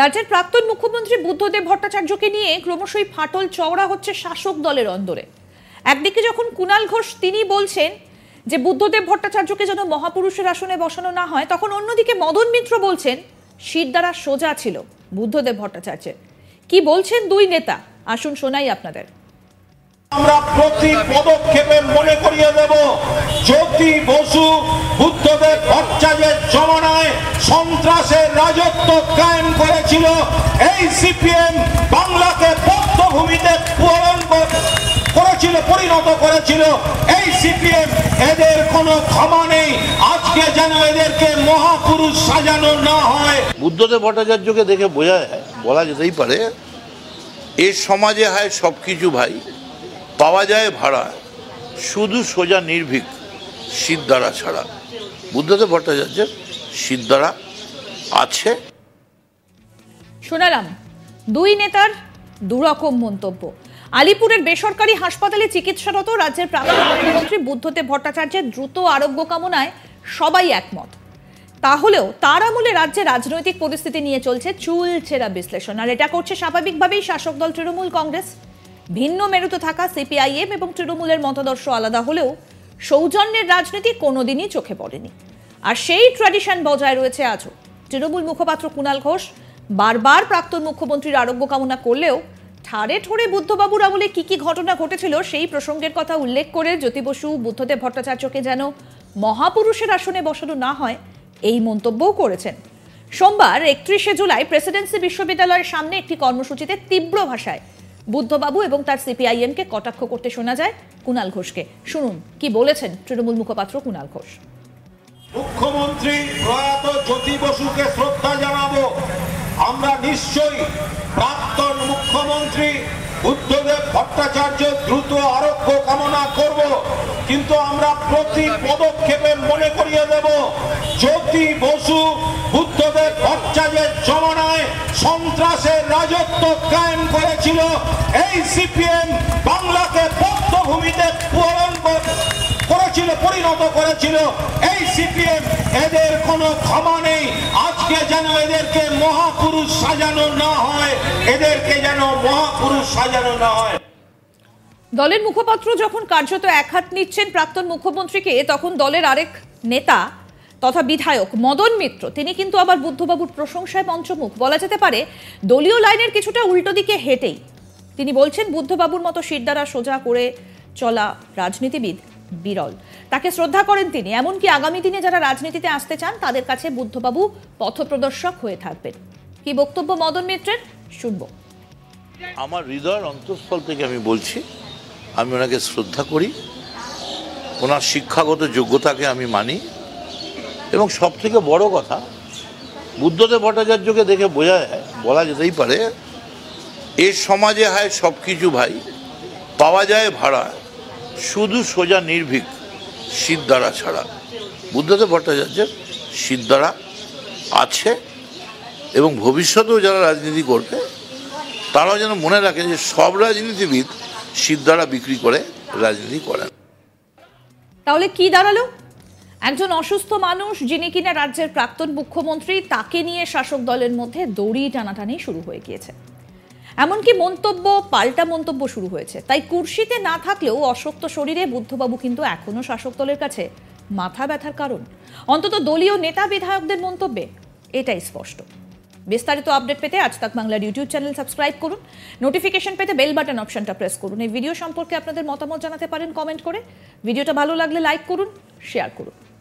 রাজ্যের প্রাক্তন মুখ্যমন্ত্রী বুদ্ধদেব ভট্টাচার্যকে নিয়ে ক্রমশই ফাটল চওড়া হচ্ছে শাসক দলের অন্দরে একদিকে যখন কুণাল ঘোষ তিনি বলছেন যে বুদ্ধদেব ভট্টাচার্যকে যেন মহাপুরুষের আসনে বসানো না হয় তখন অন্যদিকে মদন মিত্র বলছেন শির দ্বারা সোজা ছিল বুদ্ধদেব ভট্টাচার্যের কি বলছেন দুই নেতা আসুন শোনাই আপনাদের আমরা প্রতি পদক্ষেপে মনে করিয়ে দেব জ্যোতি বসু সন্ত্রাসের রাজত্ব কায়েম করেছিল এই সিপিএম বাংলাকে বদ্ধভূমিতে পূরণ করেছিল পরিণত করেছিল এই সিপিএম এদের কোনো ক্ষমা নেই আজকে যেন এদেরকে মহাপুরুষ সাজানো না হয় বুদ্ধদেব ভট্টাচার্যকে দেখে বোঝা যায় বলা যেতেই পারে এ সমাজে হয় সব কিছু ভাই পাওয়া যায় ভাড়া শুধু সোজা নির্ভীক সিদ্ধারা ছাড়া বুদ্ধদেব ভট্টাচার্যের সিদ্ধারা আছে শোনালাম দুই নেতার দুরকম মন্তব্য আলিপুরের বেসরকারি হাসপাতালে চিকিৎসারত রাজ্যের প্রাক্তন মুখ্যমন্ত্রী বুদ্ধদেব ভট্টাচার্যের দ্রুত আরোগ্য কামনায় সবাই একমত তাহলেও তার আমলে রাজ্যে রাজনৈতিক পরিস্থিতি নিয়ে চলছে চুলচেরা বিশ্লেষণ আর এটা করছে স্বাভাবিকভাবেই শাসক দল তৃণমূল কংগ্রেস ভিন্ন মেরুতে থাকা সিপিআইএম এবং তৃণমূলের মতাদর্শ আলাদা হলেও সৌজন্যের রাজনীতি কোনোদিনই চোখে পড়েনি আর সেই ট্র্যাডিশন বজায় রয়েছে আজও তৃণমূল মুখপাত্র কুণাল ঘোষ বারবার প্রাক্তন মুখ্যমন্ত্রীর আরোগ্য কামনা করলেও ঠাড়ে ঠোড়ে বুদ্ধবাবুর আমলে কি কি ঘটনা ঘটেছিল সেই প্রসঙ্গের কথা উল্লেখ করে জ্যোতি বসু বুদ্ধদেব ভট্টাচার্যকে যেন মহাপুরুষের আসনে বসানো না হয় এই মন্তব্যও করেছেন সোমবার একত্রিশে জুলাই প্রেসিডেন্সি বিশ্ববিদ্যালয়ের সামনে একটি কর্মসূচিতে তীব্র ভাষায় বুদ্ধবাবু এবং তার সিপিআইএমকে কটাক্ষ করতে শোনা যায় কুণাল ঘোষকে শুনুন কি বলেছেন তৃণমূল মুখপাত্র কুণাল ঘোষ মুখ্যমন্ত্রী প্রয়াত আত্মাকে শ্রদ্ধা জানাবো আমরা নিশ্চয়ই প্রাক্তন মুখ্যমন্ত্রী বুদ্ধদেব ভট্টাচার্য দ্রুত আরোগ্য কামনা করব কিন্তু আমরা প্রতি পদক্ষেপে মনে করিয়ে দেব জ্যোতি বসু বুদ্ধদেব ভট্টাচার্যের জমানায় সন্ত্রাসের রাজত্ব কায়েম করেছিল এই সিপিএম বাংলাকে পদ্ম পরিণত করেছিল এই সিপিএম এদের কোনো ক্ষমা নেই আজকে যেন এদেরকে মহাপুরুষ সাজানো না হয় এদেরকে যেন মহাপুরুষ সাজানো না হয় দলের মুখপাত্র যখন কার্যত এক হাত নিচ্ছেন প্রাক্তন মুখ্যমন্ত্রীকে তখন দলের আরেক নেতা তথা বিধায়ক মদন মিত্র তিনি কিন্তু আবার বুদ্ধবাবুর প্রশংসায় পঞ্চমুখ বলা যেতে পারে দলীয় লাইনের কিছুটা উল্টো দিকে হেঁটেই তিনি বলছেন বুদ্ধবাবুর মতো শিরদারা সোজা করে চলা রাজনীতিবিদ বিরল তাকে শ্রদ্ধা করেন তিনি এমনকি আগামী দিনে যারা রাজনীতিতে আসতে চান তাদের কাছে বুদ্ধবাবু পথপ্রদর্শক হয়ে থাকবেন কি বক্তব্য মদন মিত্রের শুনব আমার হৃদয়ের অন্তঃস্থল থেকে আমি বলছি আমি ওনাকে শ্রদ্ধা করি ওনার শিক্ষাগত যোগ্যতাকে আমি মানি এবং সব থেকে বড় কথা বুদ্ধদেব ভট্টাচার্যকে দেখে বোঝা যায় বলা যেতেই পারে এ সমাজে হয় সব কিছু ভাই পাওয়া যায় ভাড়া শুধু সোজা নির্ভীক সিদ্ধারা ছাড়া বুদ্ধদেব ভট্টাচার্যের সিদ্ধারা আছে এবং ভবিষ্যতেও যারা রাজনীতি করবে তারাও যেন মনে রাখে যে সব রাজনীতিবিদ সিদ্ধারা বিক্রি করে রাজনীতি করেন তাহলে কি দাঁড়ালো একজন অসুস্থ মানুষ যিনি কিনা রাজ্যের প্রাক্তন মুখ্যমন্ত্রী তাকে নিয়ে শাসক দলের মধ্যে দড়ি টানাটানি শুরু হয়ে গিয়েছে এমনকি মন্তব্য পাল্টা মন্তব্য শুরু হয়েছে তাই কুর্সিতে না থাকলেও অশক্ত শরীরে বুদ্ধবাবু কিন্তু এখনও শাসক দলের কাছে মাথা ব্যথার কারণ অন্তত দলীয় নেতা বিধায়কদের মন্তব্যে এটাই স্পষ্ট বিস্তারিত আপডেট পেতে আজ তাক বাংলার ইউটিউব চ্যানেল সাবস্ক্রাইব করুন নোটিফিকেশন পেতে বেল বাটন অপশনটা প্রেস করুন এই ভিডিও সম্পর্কে আপনাদের মতামত জানাতে পারেন কমেন্ট করে ভিডিওটা ভালো লাগলে লাইক করুন শেয়ার করুন